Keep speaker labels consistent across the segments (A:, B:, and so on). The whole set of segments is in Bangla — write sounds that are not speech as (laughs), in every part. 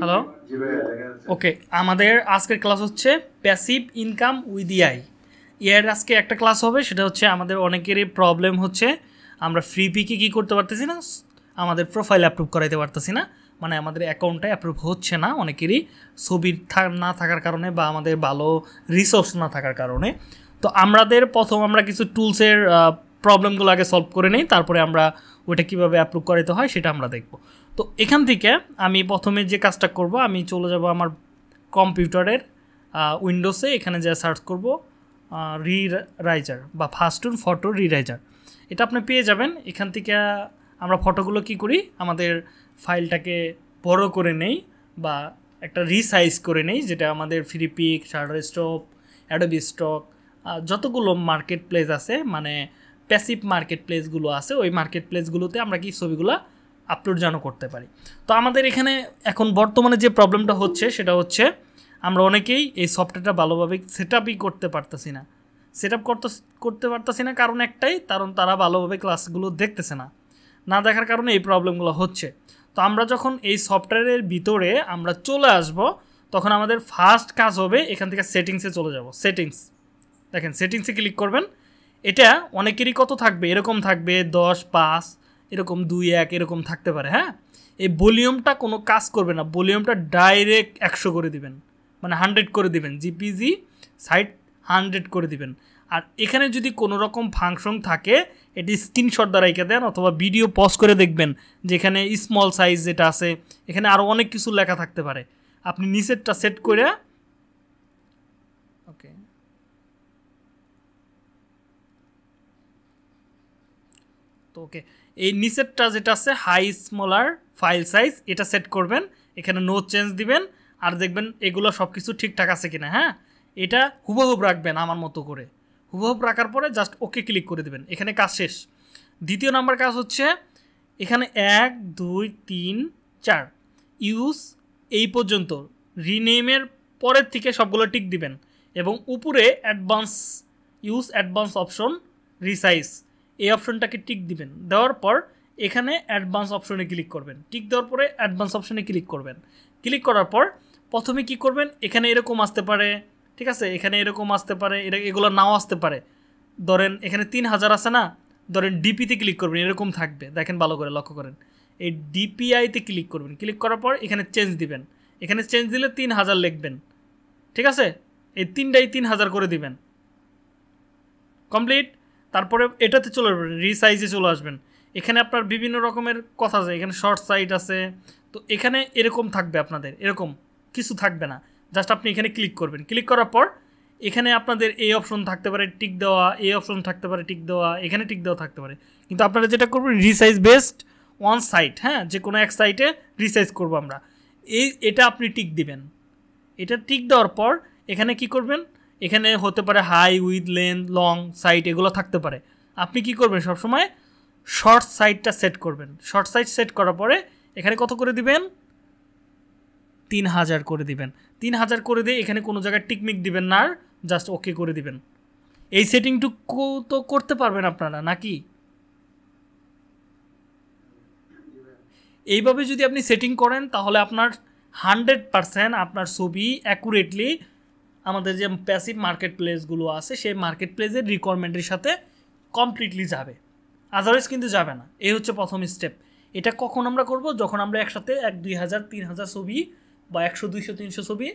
A: হ্যালো ওকে আমাদের আজকের ক্লাস হচ্ছে প্যাসিভ ইনকাম উইথ ইআই এর আজকে একটা ক্লাস হবে সেটা হচ্ছে আমাদের অনেকেরই প্রবলেম হচ্ছে আমরা ফ্রি পিকে কী করতে পারতেছি না আমাদের প্রোফাইল অ্যাপ্রুভ করাইতে পারতেছি না মানে আমাদের অ্যাকাউন্টটা অ্যাপ্রুভ হচ্ছে না অনেকেরই ছবির না থাকার কারণে বা আমাদের ভালো রিসোর্স না থাকার কারণে তো আমাদের প্রথম আমরা কিছু টুলসের প্রবলেমগুলো আগে সলভ করে নিই তারপরে আমরা ওটা কীভাবে অ্যাপ্রুভ করাইতে হয় সেটা আমরা দেখব তো এখান থেকে আমি প্রথমে যে কাজটা করব আমি চলে যাব আমার কম্পিউটারের উইন্ডোসে এখানে যা সার্চ করব রি রাইজার বা ফাস্টুন ফটো রি রাইজার এটা আপনি পেয়ে যাবেন এখান থেকে আমরা ফটোগুলো কি করি আমাদের ফাইলটাকে বড় করে নেই বা একটা রিসাইজ করে নেই যেটা আমাদের Freepik Shutterstock Adobe Stock যতগুলো মার্কেট প্লেস আছে মানে প্যাসিভ মার্কেট প্লেসগুলো আছে ওই মার্কেট প্লেসগুলোতে আমরা কি ছবিগুলো আপলোড যেন করতে পারি তো আমাদের এখানে এখন বর্তমানে যে প্রবলেমটা হচ্ছে সেটা হচ্ছে আমরা অনেকেই এই সফটওয়্যারটা ভালোভাবে সেট আপই করতে পারতেছি না সেট আপ করতে করতে পারতেছি না কারণ একটাই কারণ তারা ভালোভাবে ক্লাসগুলো দেখতেছে না না দেখার কারণে এই প্রবলেমগুলো হচ্ছে তো আমরা যখন এই সফটওয়্যারের ভিতরে আমরা চলে আসব তখন আমাদের ফার্স্ট কাজ হবে এখান থেকে সেটিংসে চলে যাব সেটিংস দেখেন সেটিংসে ক্লিক করবেন এটা অনেকেরই কত থাকবে এরকম থাকবে দশ পাঁচ এরকম দুই এক এরকম থাকতে পারে হ্যাঁ এই ভলিউমটা কোনো কাজ করবে না ভলিউমটা ডাইরেক্ট একশো করে দিবেন মানে হান্ড্রেড করে দিবেন জিপিজি সাইট হান্ড্রেড করে দিবেন আর এখানে যদি কোনো রকম ফাংশন থাকে এটি স্ক্রিনশট দ্বারা এঁকে দেন অথবা ভিডিও পজ করে দেখবেন যেখানে স্মল সাইজ যেটা আছে এখানে আরও অনেক কিছু লেখা থাকতে পারে আপনি নিচেরটা সেট করে ওকে তো ওকে এই নিচেরটা যেটা আছে হাই স্মলার ফাইল সাইজ এটা সেট করবেন এখানে নো চেঞ্জ দিবেন আর দেখবেন এগুলো সব কিছু ঠিকঠাক আছে কিনা হ্যাঁ এটা হুবহুব রাখবেন আমার মতো করে হুবহুব রাখার পরে জাস্ট ওকে ক্লিক করে দেবেন এখানে কাজ শেষ দ্বিতীয় নাম্বার কাজ হচ্ছে এখানে এক দুই তিন চার ইউজ এই পর্যন্ত রিনেমের পরের থেকে সবগুলো টিক দিবেন এবং উপরে advance use advance option resize এই অপশনটাকে টিক দিবেন দেওয়ার পর এখানে অ্যাডভান্স অপশনে ক্লিক করবেন টিক দেওয়ার পরে অ্যাডভান্স অপশনে ক্লিক করবেন ক্লিক করার পর প্রথমে কি করবেন এখানে এরকম আসতে পারে ঠিক আছে এখানে এরকম আসতে পারে এগুলো নাও আসতে পারে ধরেন এখানে তিন হাজার আছে না ধরেন ডিপিতে ক্লিক করবেন এরকম থাকবে দেখেন ভালো করে লক্ষ্য করেন এই ডিপিআইতে ক্লিক করবেন ক্লিক করার পর এখানে চেঞ্জ দিবেন এখানে চেঞ্জ দিলে তিন হাজার লিখবেন ঠিক আছে এই তিনটাই তিন হাজার করে দিবেন কমপ্লিট তারপরে এটাতে চলে আসবেন রিসাইজে চলে আসবেন এখানে আপনার বিভিন্ন রকমের কথা আছে এখানে শর্ট সাইট আছে তো এখানে এরকম থাকবে আপনাদের এরকম কিছু থাকবে না জাস্ট আপনি এখানে ক্লিক করবেন ক্লিক করার পর এখানে আপনাদের এই অপশন থাকতে পারে টিক দেওয়া এই অপশন থাকতে পারে টিক দেওয়া এখানে টিক দেওয়া থাকতে পারে কিন্তু আপনারা যেটা করবেন রিসাইজ বেস্ট ওয়ান সাইট হ্যাঁ যে কোনো এক সাইটে রিসাইজ করবো আমরা এই এটা আপনি টিক দিবেন এটা টিক দেওয়ার পর এখানে কি করবেন এখানে হতে পারে high with length long side এগুলো থাকতে পারে আপনি কি করবেন সবসময় শর্ট সাইডটা সেট করবেন শর্ট সাইড সেট করার পরে এখানে কত করে দিবেন তিন হাজার করে দিবেন তিন হাজার করে দিয়ে এখানে কোনো জায়গায় টিকমিক দিবেন না আর জাস্ট ওকে করে দিবেন এই সেটিংটুকু তো করতে পারবেন আপনারা নাকি এইভাবে যদি আপনি সেটিং করেন তাহলে আপনার হান্ড্রেড পারসেন্ট আপনার ছবি অ্যাকুরেটলি আমাদের যে প্যাসিভ মার্কেট প্লেসগুলো আছে সেই মার্কেট প্লেসের রিকোয়ারমেন্টের সাথে কমপ্লিটলি যাবে আদারওয়াইজ কিন্তু যাবে না এই হচ্ছে প্রথম স্টেপ এটা কখন আমরা করব যখন আমরা একসাথে এক দুই হাজার তিন হাজার ছবি বা একশো দুইশো তিনশো ছবি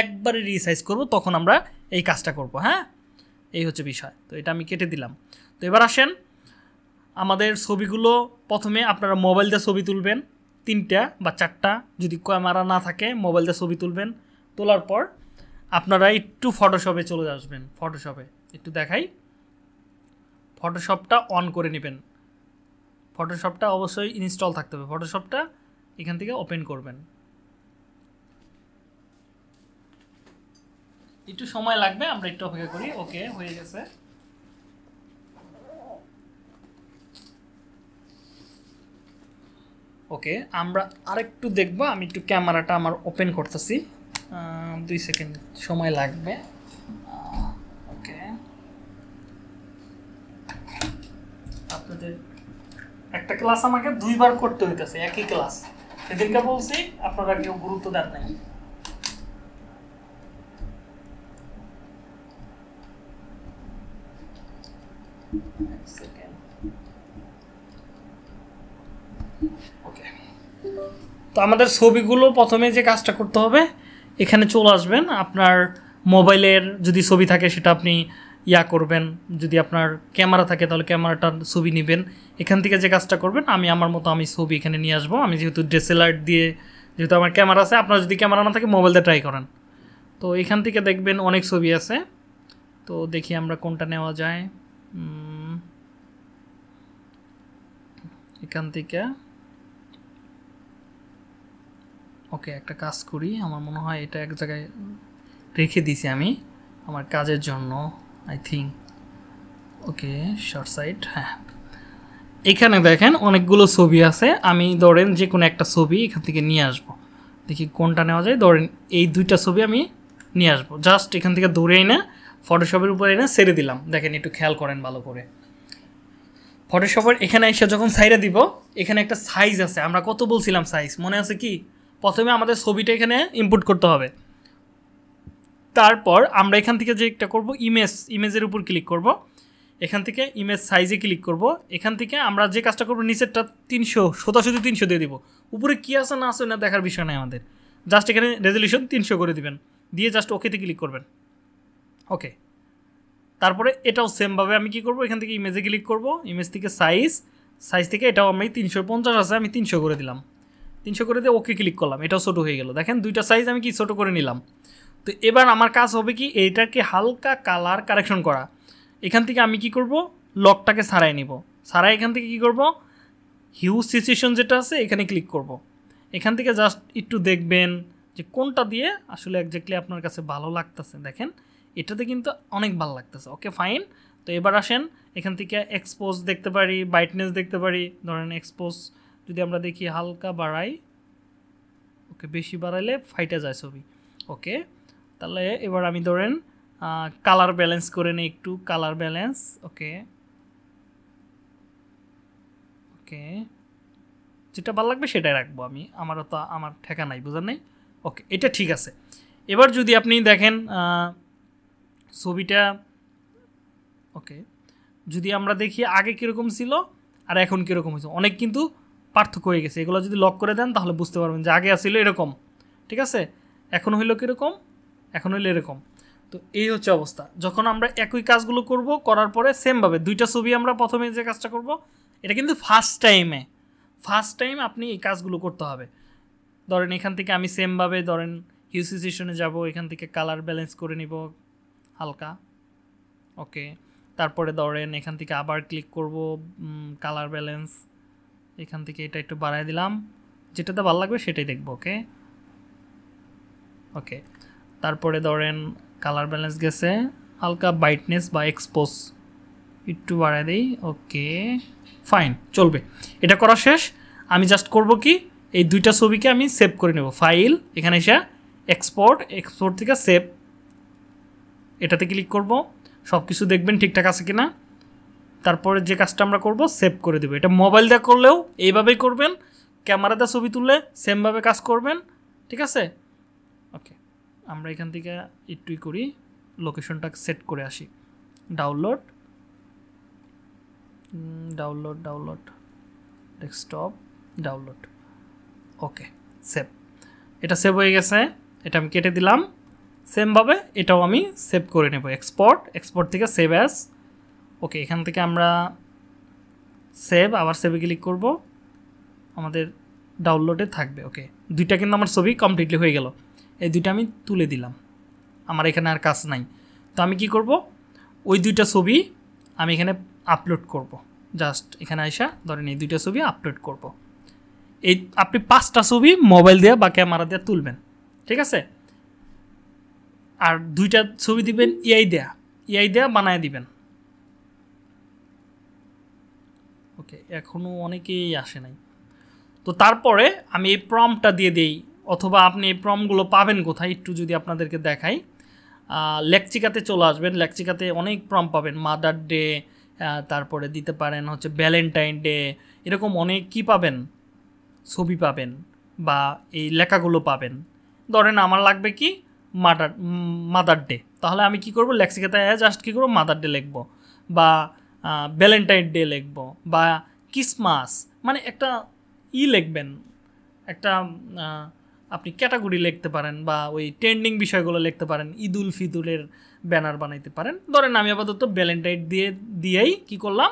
A: একবারে রিসাইজ করব তখন আমরা এই কাজটা করব হ্যাঁ এই হচ্ছে বিষয় তো এটা আমি কেটে দিলাম তো এবার আসেন আমাদের ছবিগুলো প্রথমে আপনারা মোবাইল দিয়ে ছবি তুলবেন তিনটা বা চারটা যদি ক্যামেরা না থাকে মোবাইল দিয়ে ছবি তুলবেন তোলার পর আপনারা একটু ফটোশপে চলে আসবেন ফটোশপে একটু দেখাই ফটোশপটা অন করে নেবেন ফটোশপটা অবশ্যই ইনস্টল থাকতে হবে ফটোশপটা এখান থেকে ওপেন করবেন একটু সময় লাগবে আমরা একটু অপেক্ষা করি ওকে হয়ে গেছে ওকে আমরা আরেকটু দেখবো আমি একটু ক্যামেরাটা আমার ওপেন করতেছি দুই সেকেন্ড সময় লাগবে ওকে আপনাদের একটা ক্লাস আমাকে দুইবার করতে হইতেছে একই ক্লাস সেদিনকে বলছি আপনারা কেউ গুরুত্ব দেন নাই তো আমাদের ছবিগুলো প্রথমে যে কাজটা করতে হবে এখানে চলে আসবেন আপনার মোবাইলের যদি ছবি থাকে সেটা আপনি ইয়া করবেন যদি আপনার ক্যামেরা থাকে তাহলে ক্যামেরাটার ছবি নেবেন এখান থেকে যে কাজটা করবেন আমি আমার মতো আমি ছবি এখানে নিয়ে আসবো আমি যেহেতু ডেসেলার্ট দিয়ে যেহেতু আমার ক্যামেরা আছে আপনার যদি ক্যামেরা না থাকে মোবাইলটা ট্রাই করেন তো এখান থেকে দেখবেন অনেক ছবি আছে তো দেখি আমরা কোনটা নেওয়া যায় এখান থেকে ওকে একটা কাজ করি আমার মনে হয় এটা এক জায়গায় রেখে দিছি আমি আমার কাজের জন্য I think okay short side হ্যাঁ এখানে দেখেন অনেকগুলো ছবি আছে আমি ধরেন যে কোনো একটা ছবি এখান থেকে নিয়ে আসব দেখি কোনটা নেওয়া যায় ধরেন এই দুইটা ছবি আমি নিয়ে আসবো জাস্ট এখান থেকে দৌড়ে না ফটোশপের উপরে এনে ছেড়ে দিলাম দেখেন একটু খেয়াল করেন ভালো করে ফটোশপের এখানে এসে যখন সাইডে দিব এখানে একটা সাইজ আছে আমরা কত বলছিলাম সাইজ মনে আছে কি প্রথমে আমাদের ছবিটা এখানে ইনপুট করতে হবে তারপর আমরা এখান থেকে যে একটা করব ইমেজ ইমেজের উপর ক্লিক করব এখান থেকে ইমেজ সাইজে ক্লিক করব এখান থেকে আমরা যে কাজটা করব নিচেরটা তিনশো সোজাসুদি তিনশো দিয়ে দিব উপরে কী আছে না আছে না দেখার বিষয় নেই আমাদের জাস্ট এখানে রেজলিউশন তিনশো করে দিবেন দিয়ে জাস্ট ওকেতে ক্লিক করবেন ওকে তারপরে এটাও সেমভাবে আমি কি করব এখান থেকে ইমেজে ক্লিক করব ইমেজ থেকে সাইজ সাইজ থেকে এটাও আমি তিনশো পঞ্চাশ আছে আমি তিনশো করে দিলাম তিনশো করে দিয়ে ওকে ক্লিক করলাম এটাও ছোটো হয়ে গেল দেখেন দুইটা সাইজ আমি কি ছোটো করে নিলাম তো এবার আমার কাজ হবে কি এইটাকে হালকা কালার কারেকশন করা এখান থেকে আমি কি করব লকটাকে সারাই নিব সারাই এখান থেকে কি করব হিউজ সিচুয়েশন যেটা আছে এখানে ক্লিক করব। এখান থেকে জাস্ট একটু দেখবেন যে কোনটা দিয়ে আসলে একজাক্টলি আপনার কাছে ভালো লাগতেছে দেখেন এটাতে কিন্তু অনেক ভালো লাগতেছে ওকে ফাইন তো এবার আসেন এখান থেকে এক্সপোজ দেখতে পারি ব্রাইটনেস দেখতে পারি ধরেন এক্সপোজ যদি আমরা দেখি হালকা বাড়াই ওকে বেশি বাড়াইলে ফাইটা যায় ছবি ওকে তাহলে এবার আমি ধরেন কালার ব্যালেন্স করে নিই একটু কালার ব্যালেন্স ওকে ওকে যেটা ভালো লাগবে সেটাই রাখবো আমি আমারও তো আমার ঠেকা নাই বোঝার নেই ওকে এটা ঠিক আছে এবার যদি আপনি দেখেন ছবিটা ওকে যদি আমরা দেখি আগে কীরকম ছিল আর এখন কীরকম হয়েছে অনেক কিন্তু পার্থক্য হয়ে গেছে এগুলো যদি লক করে দেন তাহলে বুঝতে পারবেন যে আগে আসিল এরকম ঠিক আছে এখন হইলো কীরকম এখন হইলো এরকম তো এই হচ্ছে অবস্থা যখন আমরা একই কাজগুলো করব করার পরে সেমভাবে দুইটা ছবি আমরা প্রথমে যে কাজটা করব এটা কিন্তু ফার্স্ট টাইমে ফার্স্ট টাইম আপনি এই কাজগুলো করতে হবে ধরেন এখান থেকে আমি সেমভাবে ধরেন হিউ সেশনে যাব এখান থেকে কালার ব্যালেন্স করে নিব হালকা ওকে তারপরে ধরেন এখান থেকে আবার ক্লিক করব কালার ব্যালেন্স এখান থেকে এটা একটু বাড়াই দিলাম যেটাতে ভালো লাগবে সেটাই দেখবো ওকে ওকে তারপরে ধরেন কালার ব্যালেন্স গেছে হালকা ব্রাইটনেস বা এক্সপোজ একটু বাড়াই দিই ওকে ফাইন চলবে এটা করা শেষ আমি জাস্ট করব কি এই দুইটা ছবিকে আমি সেভ করে নেব ফাইল এখানে এসে এক্সপোর্ট এক্সপোর্ট থেকে সেভ এটাতে ক্লিক করব সব কিছু দেখবেন ঠিকঠাক আছে কিনা তারপরে যে কাজটা আমরা করব সেভ করে দেবো এটা মোবাইল দিয়ে করলেও এইভাবেই করবেন ক্যামেরা দিয়ে ছবি তুললে সেমভাবে কাজ করবেন ঠিক আছে ওকে আমরা এখান থেকে একটুই করি লোকেশনটা সেট করে আসি download download download desktop download okay save এটা সেভ হয়ে গেছে এটা আমি কেটে দিলাম সেমভাবে এটাও আমি সেভ করে নেব এক্সপোর্ট এক্সপোর্ট থেকে সেভ অ্যাস ওকে এখান থেকে আমরা সেভ আবার সেভে ক্লিক করব আমাদের ডাউনলোডে থাকবে ওকে দুইটা কিন্তু আমার ছবি কমপ্লিটলি হয়ে গেল এই দুইটা আমি তুলে দিলাম আমার এখানে আর কাজ নাই তো আমি কি করব ওই দুইটা ছবি আমি এখানে আপলোড করব জাস্ট এখানে আসা ধরেন এই দুইটা ছবি আপলোড করব এই আপনি পাঁচটা ছবি মোবাইল দিয়ে বা ক্যামেরা দিয়ে তুলবেন ঠিক আছে আর দুইটা ছবি দিবেন ইআই দেয়া ইআই দেয়া বানায় দিবেন সম্পর্কে এখনও অনেকেই আসে নাই তো তারপরে আমি এই প্রমটা দিয়ে দিই অথবা আপনি এই প্রমগুলো পাবেন কোথায় একটু যদি আপনাদেরকে দেখাই লেকচিকাতে চলে আসবেন লেকচিকাতে অনেক প্রম পাবেন মাদার ডে তারপরে দিতে পারেন হচ্ছে ভ্যালেন্টাইন ডে এরকম অনেক কি পাবেন ছবি পাবেন বা এই লেখাগুলো পাবেন ধরেন আমার লাগবে কি মাদার মাদার ডে তাহলে আমি কি করব লেকচিকাতে জাস্ট কী করবো মাদার ডে লিখবো বা ভ্যালেন্টাইন ডে লিখব বা ক্রিসমাস মানে একটা ই লিখবেন একটা আপনি ক্যাটাগরি লিখতে পারেন বা ওই ট্রেন্ডিং বিষয়গুলো লিখতে পারেন ঈদুল ফিদুলের ব্যানার বানাইতে পারেন ধরেন আমি আপাতত ভ্যালেন্টাইন দিয়ে দিয়েই কি করলাম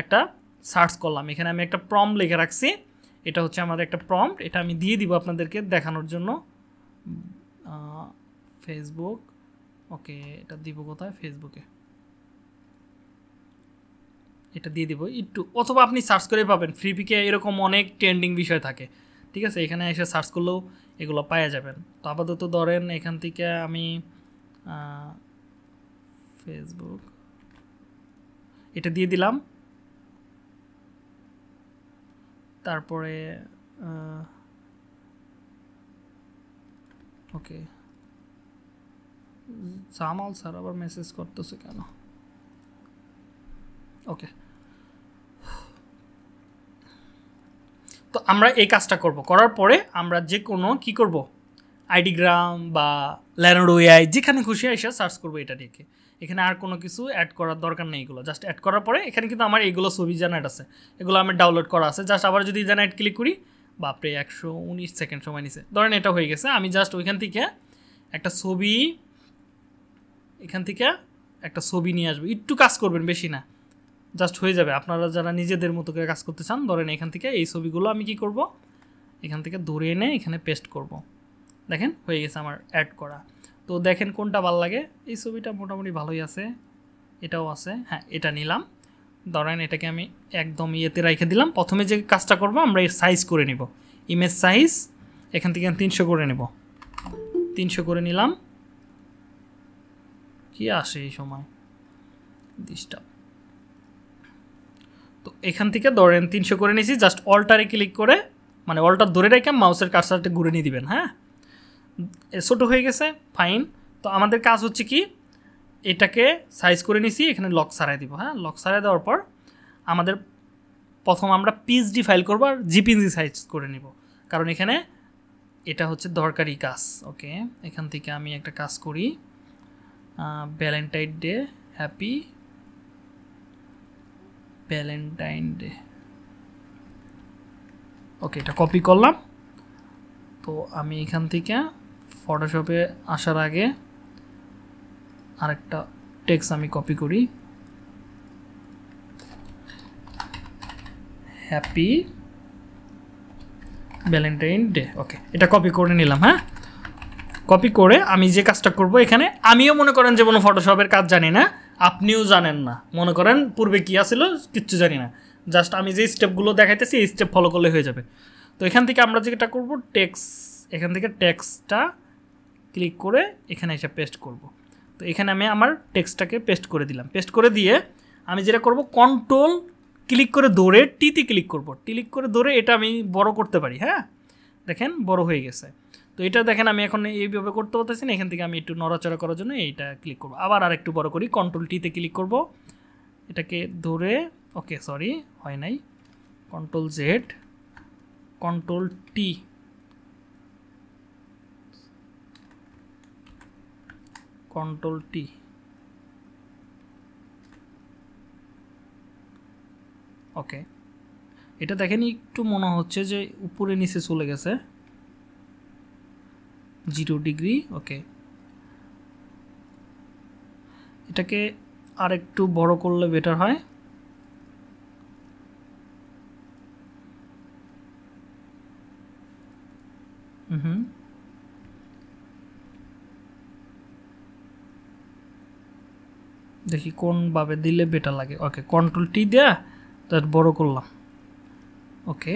A: একটা সার্চ করলাম এখানে আমি একটা প্রম লিখে রাখছি এটা হচ্ছে আমার একটা প্রম এটা আমি দিয়ে দিব আপনাদেরকে দেখানোর জন্য ফেসবুক ওকে এটা দিব কোথায় ফেসবুকে এটা দিয়ে দিব একটু অথবা আপনি সার্চ করে পাবেন ফ্রি পিকে এরকম অনেক ট্রেন্ডিং বিষয় থাকে ঠিক আছে এখানে এসে সার্চ করলেও এগুলো পাওয়া যাবেন তো আপাতত ধরেন এখান থেকে আমি ফেসবুক এটা দিয়ে দিলাম তারপরে ওকে সামাল স্যার আবার মেসেজ করতেছে কেন ওকে তো আমরা এই কাজটা করব করার পরে আমরা যে কোনো কি করব আইডিগ্রাম বা ল্যানোডো এআই যেখানে খুশি এসে সার্চ করবো এটা দেখে এখানে আর কোনো কিছু অ্যাড করার দরকার নেই এগুলো জাস্ট অ্যাড করার পরে এখানে কিন্তু আমার এগুলো ছবি জেনারেট আছে এগুলো আমি ডাউনলোড করা আছে জাস্ট আবার যদি জেনারেট ক্লিক করি বাপরে একশো উনিশ সেকেন্ড সময় নিছে ধরেন এটা হয়ে গেছে আমি জাস্ট ওইখান থেকে একটা ছবি এখান থেকে একটা ছবি নিয়ে আসবো একটু কাজ করবেন বেশি না জাস্ট হয়ে যাবে আপনারা যারা নিজেদের মতো করে কাজ করতে চান ধরেন এখান থেকে এই ছবিগুলো আমি কি করব এখান থেকে ধরে এনে এখানে পেস্ট করব। দেখেন হয়ে গেছে আমার অ্যাড করা তো দেখেন কোনটা ভাল লাগে এই ছবিটা মোটামুটি ভালোই আছে এটাও আছে হ্যাঁ এটা নিলাম ধরেন এটাকে আমি একদম ইয়েতে রেখে দিলাম প্রথমে যে কাজটা করব আমরা সাইজ করে নিব ইমেজ সাইজ এখান থেকে তিনশো করে নেব তিনশো করে নিলাম কি আসে এই সময় ডিস্টার্ব তো এখান থেকে ধরেন তিনশো করে নিয়েছি জাস্ট অল্টারে ক্লিক করে মানে অল্টার ধরে রেখে মাউসের কাজটা ঘুরে নিয়ে দিবেন হ্যাঁ ছোটো হয়ে গেছে ফাইন তো আমাদের কাজ হচ্ছে কি এটাকে সাইজ করে নিছি এখানে লক সারাই দিব হ্যাঁ লক সারাই দেওয়ার পর আমাদের প্রথম আমরা পিএইচডি ফাইল করবো আর জিপিএনজি সাইজ করে নিব কারণ এখানে এটা হচ্ছে দরকারি কাজ ওকে এখান থেকে আমি একটা কাজ করি Valentine Day happy Valentine Day okay এটা কপি করলাম তো আমি এখান থেকে ফটোশপে আসার আগে আরেকটা টেক্স আমি কপি করি হ্যাপি ভ্যালেন্টাইন ডে ওকে এটা কপি করে নিলাম হ্যাঁ কপি করে আমি যে কাজটা করব এখানে আমিও মনে করেন যে কোনো ফটোশপের কাজ জানি না আপনিও জানেন না মনে করেন পূর্বে কী আছিল কিচ্ছু জানি না জাস্ট আমি যে স্টেপগুলো দেখাইতেছি এই স্টেপ ফলো করলে হয়ে যাবে তো এখান থেকে আমরা যেটা করব টেক্স এখান থেকে টেক্সটা ক্লিক করে এখানে এসে পেস্ট করব তো এখানে আমি আমার টেক্সটাকে পেস্ট করে দিলাম পেস্ট করে দিয়ে আমি যেটা করব কন্ট্রোল ক্লিক করে ধরে টিতে ক্লিক করব ক্লিক করে ধরে এটা আমি বড় করতে পারি হ্যাঁ দেখেন বড় হয়ে গেছে তো এটা দেখেন আমি এখন এইভাবে করতে পারতেছি না এখান থেকে আমি একটু নড়াচড়া করার জন্য এইটা ক্লিক করব আবার আর একটু বড় করি কন্ট্রোল টিতে ক্লিক করব এটাকে ধরে ওকে সরি হয় নাই control Z control T control T okay এটা দেখেন একটু মনে হচ্ছে যে উপরে নিচে চলে গেছে জিরো ডিগ্রি ওকে এটাকে আর একটু বড় করলে বেটার হয় হুম দেখি কোনভাবে দিলে বেটার লাগে ওকে কন্ট্রোল টি দেয়া তার বড় করলাম ওকে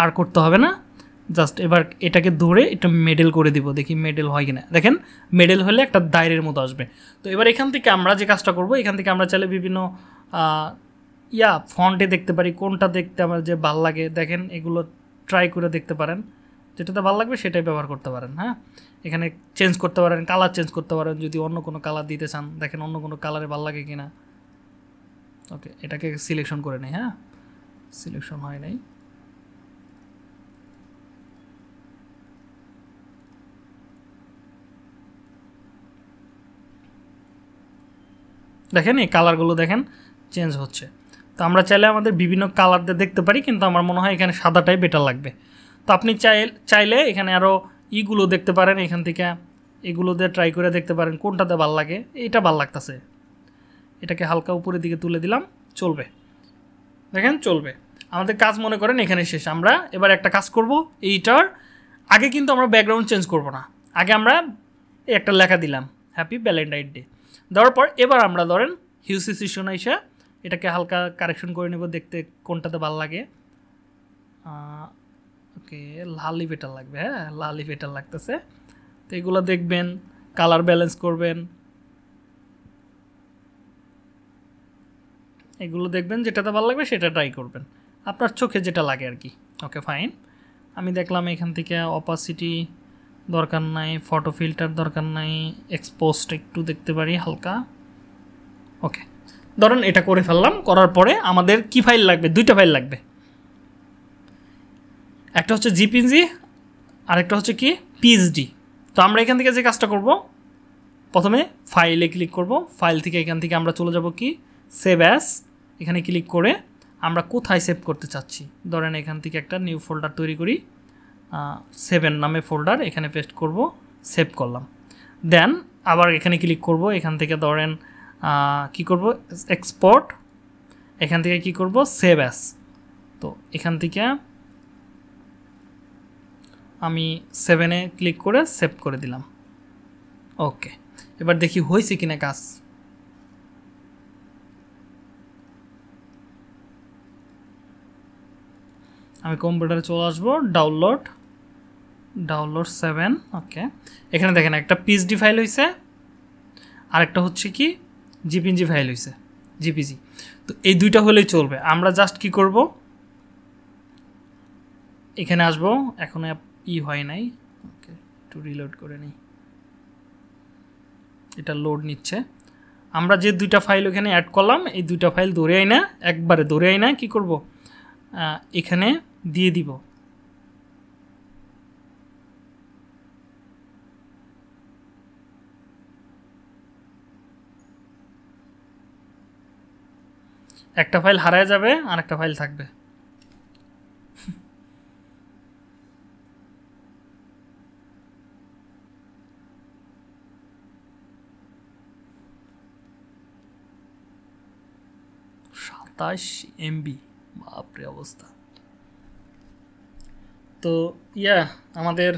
A: আর করতে হবে না জাস্ট এবার এটাকে ধরে এটা মেডেল করে দিব দেখি মেডেল হয় কি না দেখেন মেডেল হলে একটা দায়ের মতো আসবে তো এবার এখান থেকে আমরা যে কাজটা করব এখান থেকে আমরা চাইলে বিভিন্ন ইয়া ফন্টে দেখতে পারি কোনটা দেখতে আমার যে ভাল লাগে দেখেন এগুলো ট্রাই করে দেখতে পারেন যেটাতে ভালো লাগবে সেটাই ব্যবহার করতে পারেন হ্যাঁ এখানে চেঞ্জ করতে পারেন কালার চেঞ্জ করতে পারেন যদি অন্য কোনো কালার দিতে চান দেখেন অন্য কোনো কালারে ভালো লাগে না ওকে এটাকে সিলেকশন করে নেই হ্যাঁ সিলেকশন হয় নাই দেখেন এই কালারগুলো দেখেন চেঞ্জ হচ্ছে তো আমরা চাইলে আমাদের বিভিন্ন কালার দিয়ে দেখতে পারি কিন্তু আমার মনে হয় এখানে সাদাটাই বেটার লাগবে তো আপনি চাই চাইলে এখানে আরও ইগুলো দেখতে পারেন এখান থেকে এগুলো দিয়ে ট্রাই করে দেখতে পারেন কোনটাতে ভাল লাগে এটা ভাল লাগতেছে এটাকে হালকা উপরের দিকে তুলে দিলাম চলবে দেখেন চলবে আমাদের কাজ মনে করেন এখানে শেষ আমরা এবার একটা কাজ করব এইটার আগে কিন্তু আমরা ব্যাকগ্রাউন্ড চেঞ্জ করব না আগে আমরা একটা লেখা দিলাম হ্যাপি ভ্যালেন্টাইন ডে দেওয়ার পর এবার আমরা ধরেন হিউসি সিশন এসে এটাকে হালকা কারেকশন করে নেব দেখতে কোনটাতে ভালো লাগে ওকে লাল বেটার লাগবে হ্যাঁ লাল বেটার লাগতেছে তো এগুলো দেখবেন কালার ব্যালেন্স করবেন এগুলো দেখবেন যেটাতে ভালো লাগবে সেটা ট্রাই করবেন আপনার চোখে যেটা লাগে আর কি ওকে ফাইন আমি দেখলাম এখান থেকে অপাসিটি দরকার নাই ফটো ফিল্টার দরকার নাই এক্সপোস্ট একটু দেখতে পারি হালকা ওকে ধরেন এটা করে ফেললাম করার পরে আমাদের কি ফাইল লাগবে দুইটা ফাইল লাগবে একটা হচ্ছে জিপিজি আরেকটা হচ্ছে কি পিএইচডি তো আমরা এখান থেকে যে কাজটা করব প্রথমে ফাইলে ক্লিক করব ফাইল থেকে এখান থেকে আমরা চলে যাব কি সেভ অ্যাস এখানে ক্লিক করে আমরা কোথায় সেভ করতে চাচ্ছি ধরেন এখান থেকে একটা নিউ ফোল্ডার তৈরি করি সেভেন নামে ফোল্ডার এখানে পেস্ট করব সেভ করলাম দেন আবার এখানে ক্লিক করব এখান থেকে ধরেন কি করব এক্সপোর্ট এখান থেকে কি করব সেভ অ্যাস তো এখান থেকে আমি সেভেনে ক্লিক করে সেভ করে দিলাম ওকে এবার দেখি হয়েছে কিনা কাজ আমি কম্পিউটারে চলে আসবো ডাউনলোড ডাউনলোড সেভেন ওকে এখানে দেখেন একটা পিএসডি ফাইল হয়েছে আরেকটা হচ্ছে কি জিপিএনজি ফাইল হয়েছে জিপিজি তো এই দুইটা হলেই চলবে আমরা জাস্ট কি করব এখানে আসবো এখনো ই হয় নাই ওকে একটু রিলোড করে নিই এটা লোড নিচ্ছে আমরা যে দুইটা ফাইল ওখানে অ্যাড করলাম এই দুইটা ফাইল ধরে আই না একবারে ধরে আই না কী করবো এখানে দিয়ে দিব একটা ফাইল হারায় যাবে আর একটা ফাইল থাকবে সাতাশ এমবি বাপরে অবস্থা তো ইয়া আমাদের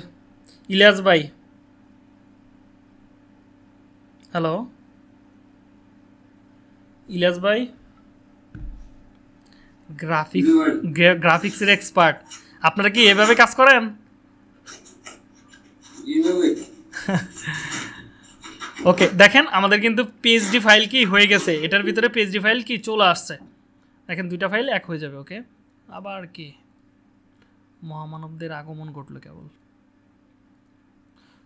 A: ইলিয়াস ভাই হ্যালো ইলিয়াস ভাই গ্রাফিক্স গ্রাফিক্সের এক্সপার্ট আপনারা কি এভাবে কাজ করেন ওকে (laughs) দেখেন আমাদের কিন্তু পিএইচডি ফাইল কি হয়ে গেছে এটার ভিতরে পিএইচডি ফাইল কি চলে আসছে দেখেন দুইটা ফাইল এক হয়ে যাবে ওকে আবার কি মহামানবদের আগমন ঘটলো কেবল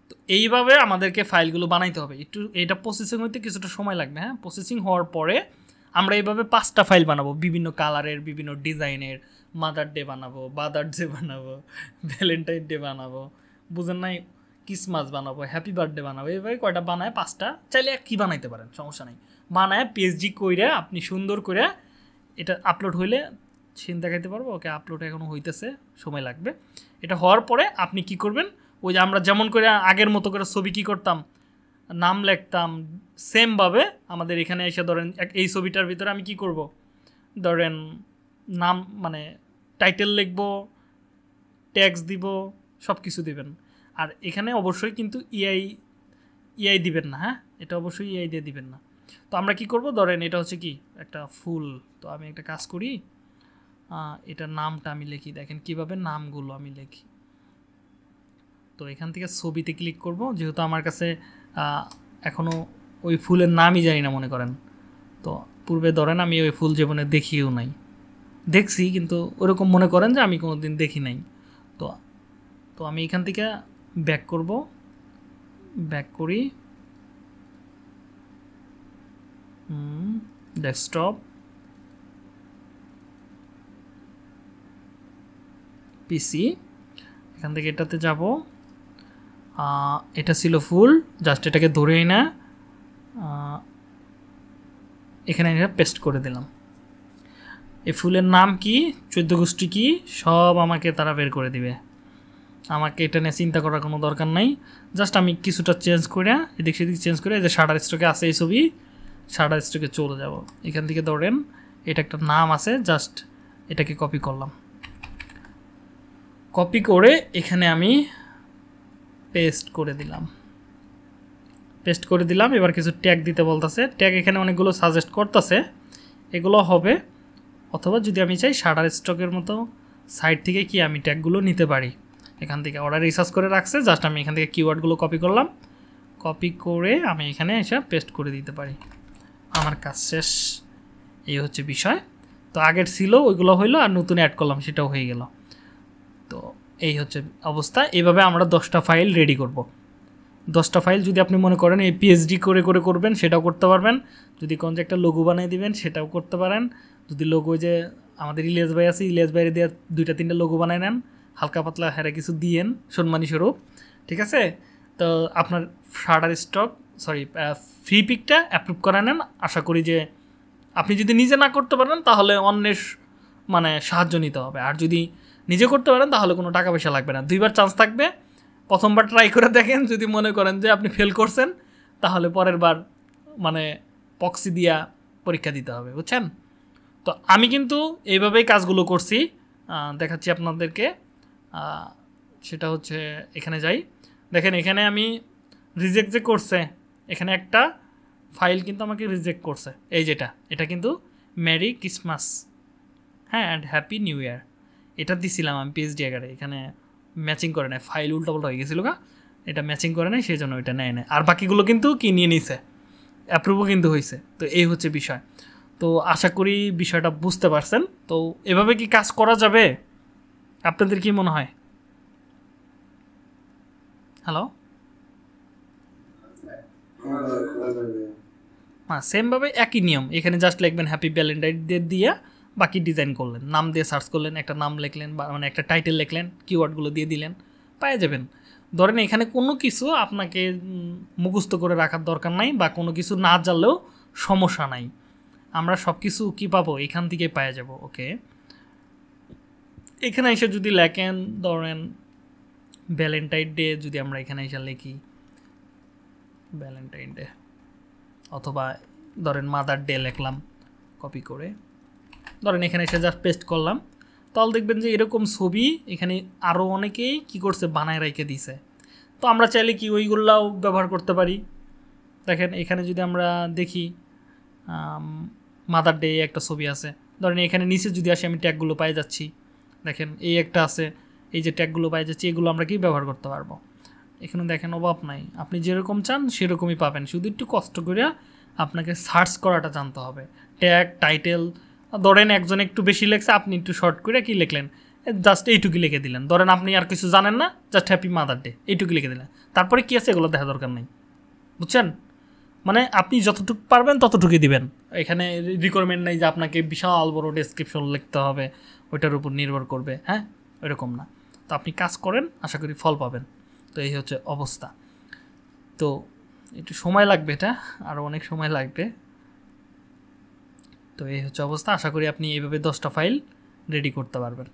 A: তো এইভাবে আমাদেরকে ফাইলগুলো বানাইতে হবে একটু এটা প্রসেসিং হইতে কিছুটা সময় লাগবে হ্যাঁ প্রসেসিং হওয়ার পরে আমরা এইভাবে পাঁচটা ফাইল বানাবো বিভিন্ন কালারের বিভিন্ন ডিজাইনের মাদার ডে বানাবো বাদার ডে বানাবো ভ্যালেন্টাইন ডে বানাবো বুঝেন নাই ক্রিসমাস বানাবো হ্যাপি বার্থডে বানাবো এইভাবে কয়টা বানায় পাঁচটা চাইলে আর কী বানাইতে পারেন সমস্যা নেই বানায় পিএইচডি কইরে আপনি সুন্দর করে এটা আপলোড হইলে সিন দেখাইতে পারবো ওকে আপলোড এখনও হইতেছে সময় লাগবে এটা হওয়ার পরে আপনি কি করবেন ওই যে আমরা যেমন করে আগের মতো করে ছবি কী করতাম নাম লিখতাম সেমভাবে আমাদের এখানে এসে ধরেন এই ছবিটার ভিতরে আমি কি করব ধরেন নাম মানে টাইটেল লিখব ট্যাক্স দিব সব কিছু দিবেন আর এখানে অবশ্যই কিন্তু ইআই e ইআই e দিবেন না হ্যাঁ এটা অবশ্যই ইআই e দিয়ে দিবেন না তো আমরা কি করব ধরেন এটা হচ্ছে কি একটা ফুল তো আমি একটা কাজ করি এটার নামটা আমি লিখি দেখেন কিভাবে নামগুলো আমি লিখি তো এখান থেকে ছবিতে ক্লিক করব যেহেতু আমার কাছে এখনও ওই ফুলের নামই জানি না মনে করেন তো পূর্বে ধরেন আমি ওই ফুল জীবনে দেখিও নাই দেখছি কিন্তু ওরকম মনে করেন যে আমি কোনো দিন দেখি নাই তো তো আমি এখান থেকে ব্যাক করব ব্যাক করি ডেস্কটপ পিসি এখান থেকে এটাতে যাব এটা ছিল ফুল জাস্ট এটাকে ধরে এনে এখানে এটা পেস্ট করে দিলাম এই ফুলের নাম কি চৈদ্য গোষ্ঠী কি সব আমাকে তারা বের করে দিবে আমাকে এটা নিয়ে চিন্তা করার কোনো দরকার নাই জাস্ট আমি কিছুটা চেঞ্জ করে এদিক সেদিক চেঞ্জ করে যে সাডার স্ট্রোকে আছে এই ছবি সাডার স্ট্রোকে চলে যাব এখান থেকে ধরেন এটা একটা নাম আছে জাস্ট এটাকে কপি করলাম কপি করে এখানে আমি পেস্ট করে দিলাম পেস্ট করে দিলাম এবার কিছু ট্যাগ দিতে বলতেছে ট্যাগ এখানে অনেকগুলো সাজেস্ট করতেছে এগুলো হবে অথবা যদি আমি চাই সাটার স্টকের মতো সাইট থেকে কি আমি ট্যাগগুলো নিতে পারি এখান থেকে অর্ডার রিসার্চ করে রাখছে জাস্ট আমি এখান থেকে কিওয়ার্ডগুলো কপি করলাম কপি করে আমি এখানে এসে পেস্ট করে দিতে পারি আমার কাজ শেষ এই হচ্ছে বিষয় তো আগের ছিল ওইগুলো হইলো আর নতুন অ্যাড করলাম সেটাও হয়ে গেলো এই হচ্ছে অবস্থা এভাবে আমরা দশটা ফাইল রেডি করব। দশটা ফাইল যদি আপনি মনে করেন এই পিএইচডি করে করে করবেন সেটাও করতে পারবেন যদি কোন যে একটা লঘু বানিয়ে দিবেন সেটাও করতে পারেন যদি লঘু যে আমাদের ইলিয়াস ভাই আছে ইলিয়াস ভাইয়ের দিয়ে দুইটা তিনটা লঘু বানায় নেন হালকা পাতলা হেরা কিছু দিয়েন সম্মানী স্বরূপ ঠিক আছে তো আপনার শার্টার স্টক সরি ফ্রি পিকটা অ্যাপ্রুভ করা নেন আশা করি যে আপনি যদি নিজে না করতে পারেন তাহলে অন্যের মানে সাহায্য নিতে হবে আর যদি নিজে করতে পারেন তাহলে কোনো টাকা পয়সা লাগবে না দুইবার চান্স থাকবে প্রথমবার ট্রাই করে দেখেন যদি মনে করেন যে আপনি ফেল করছেন তাহলে পরের বার মানে পক্সি দিয়া পরীক্ষা দিতে হবে বুঝছেন তো আমি কিন্তু এইভাবেই কাজগুলো করছি দেখাচ্ছি আপনাদেরকে সেটা হচ্ছে এখানে যাই দেখেন এখানে আমি রিজেক্ট যে করছে এখানে একটা ফাইল কিন্তু আমাকে রিজেক্ট করছে এই যেটা এটা কিন্তু মেরি ক্রিসমাস হ্যাঁ অ্যান্ড হ্যাপি নিউ ইয়ার এটা দিছিলাম আমি পিএইচডি আকারে এখানে ম্যাচিং করে নেয় ফাইল উল্টোপাল্টা হয়ে গেছিলো গা এটা ম্যাচিং করে নেয় সেই জন্য ওইটা নেয় নেয় আর বাকিগুলো কিন্তু কি নিয়ে নিছে অ্যাপ্রুভও কিন্তু হয়েছে তো এই হচ্ছে বিষয় তো আশা করি বিষয়টা বুঝতে পারছেন তো এভাবে কি কাজ করা যাবে আপনাদের কি মনে হয় হ্যালো হ্যাঁ সেমভাবে হ্যাঁ, একই নিয়ম এখানে জাস্ট লিখবেন হ্যাপি ভ্যালেন্টাইন ডে দিয়ে বাকি ডিজাইন করলেন নাম দিয়ে সার্চ করলেন একটা নাম লিখলেন বা মানে একটা টাইটেল লিখলেন কিওয়ার্ডগুলো দিয়ে দিলেন পায়ে যাবেন ধরেন এখানে কোনো কিছু আপনাকে মুখস্থ করে রাখার দরকার নাই বা কোনো কিছু না জানলেও সমস্যা নাই আমরা সব কিছু কী পাবো এখান থেকে পাওয়া যাব ওকে এখানে এসে যদি লেখেন ধরেন ভ্যালেন্টাইন ডে যদি আমরা এখানে এসে লিখি ভ্যালেন্টাইন ডে অথবা ধরেন মাদার ডে লিখলাম কপি করে ধরেন এখানে এসে জাস্ট পেস্ট করলাম তাহলে দেখবেন যে এরকম ছবি এখানে আরও অনেকেই কি করছে বানায় রেখে দিছে তো আমরা চাইলে কি ওইগুলাও ব্যবহার করতে পারি দেখেন এখানে যদি আমরা দেখি মাদার ডে একটা ছবি আছে ধরেন এখানে নিচে যদি আসি আমি ট্যাগুলো পাই যাচ্ছি দেখেন এই একটা আছে এই যে ট্যাগুলো পাই যাচ্ছি এগুলো আমরা কি ব্যবহার করতে পারবো এখানে দেখেন অভাব নাই আপনি যেরকম চান সেরকমই পাবেন শুধু একটু কষ্ট করে আপনাকে সার্চ করাটা জানতে হবে ট্যাগ টাইটেল ধরেন একজন একটু বেশি লেখছে আপনি একটু শর্ট করে কি লিখলেন জাস্ট এইটুকু লিখে দিলেন ধরেন আপনি আর কিছু জানেন না জাস্ট হ্যাপি মাদার ডে এইটুকু লিখে দিলেন তারপরে কী আছে এগুলো দেখা দরকার নেই বুঝছেন মানে আপনি যতটুকু পারবেন ততটুকুই দিবেন এখানে রিকোয়ারমেন্ট নেই যে আপনাকে বিশাল বড় ডেসক্রিপশন লিখতে হবে ওইটার উপর নির্ভর করবে হ্যাঁ ওইরকম না তো আপনি কাজ করেন আশা করি ফল পাবেন তো এই হচ্ছে অবস্থা তো একটু সময় লাগবে এটা আরও অনেক সময় লাগবে তো এই হচ্ছে অবস্থা আশা করি আপনি এইভাবে দশটা ফাইল রেডি করতে পারবেন